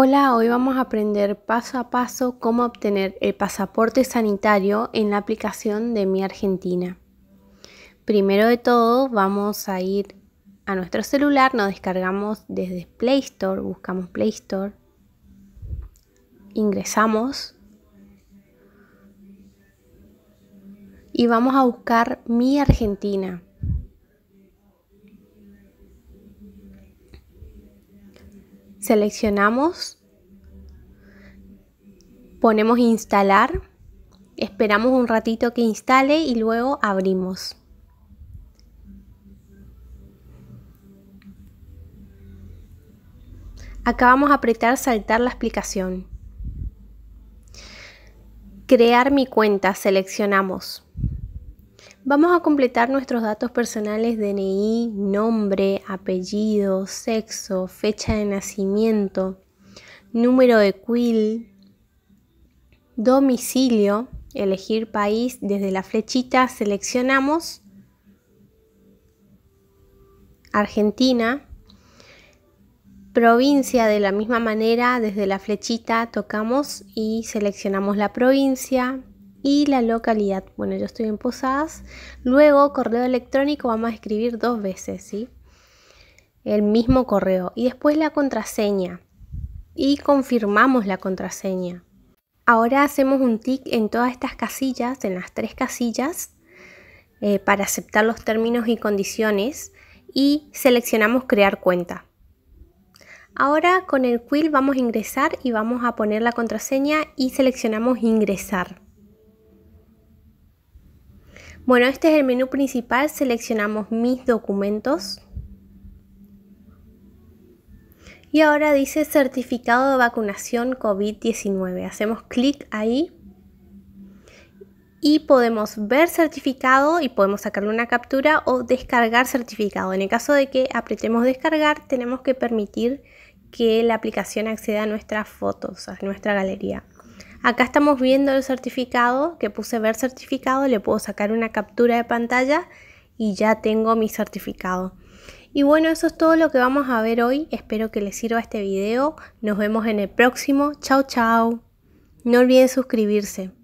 Hola, hoy vamos a aprender paso a paso cómo obtener el pasaporte sanitario en la aplicación de Mi Argentina. Primero de todo, vamos a ir a nuestro celular, nos descargamos desde Play Store, buscamos Play Store, ingresamos y vamos a buscar Mi Argentina. seleccionamos, ponemos instalar, esperamos un ratito que instale y luego abrimos. Acá vamos a apretar saltar la explicación. Crear mi cuenta, seleccionamos. Vamos a completar nuestros datos personales DNI, nombre, apellido, sexo, fecha de nacimiento, número de quill, domicilio, elegir país, desde la flechita seleccionamos Argentina, provincia de la misma manera, desde la flechita tocamos y seleccionamos la provincia, y la localidad. Bueno, yo estoy en Posadas. Luego, correo electrónico, vamos a escribir dos veces, ¿sí? El mismo correo. Y después la contraseña. Y confirmamos la contraseña. Ahora hacemos un tick en todas estas casillas, en las tres casillas, eh, para aceptar los términos y condiciones. Y seleccionamos crear cuenta. Ahora con el quill vamos a ingresar y vamos a poner la contraseña y seleccionamos ingresar. Bueno, este es el menú principal, seleccionamos mis documentos. Y ahora dice certificado de vacunación COVID-19. Hacemos clic ahí y podemos ver certificado y podemos sacarle una captura o descargar certificado. En el caso de que apretemos descargar, tenemos que permitir que la aplicación acceda a nuestras fotos, a nuestra galería. Acá estamos viendo el certificado, que puse ver certificado, le puedo sacar una captura de pantalla y ya tengo mi certificado. Y bueno, eso es todo lo que vamos a ver hoy. Espero que les sirva este video. Nos vemos en el próximo. Chao, chao. No olviden suscribirse.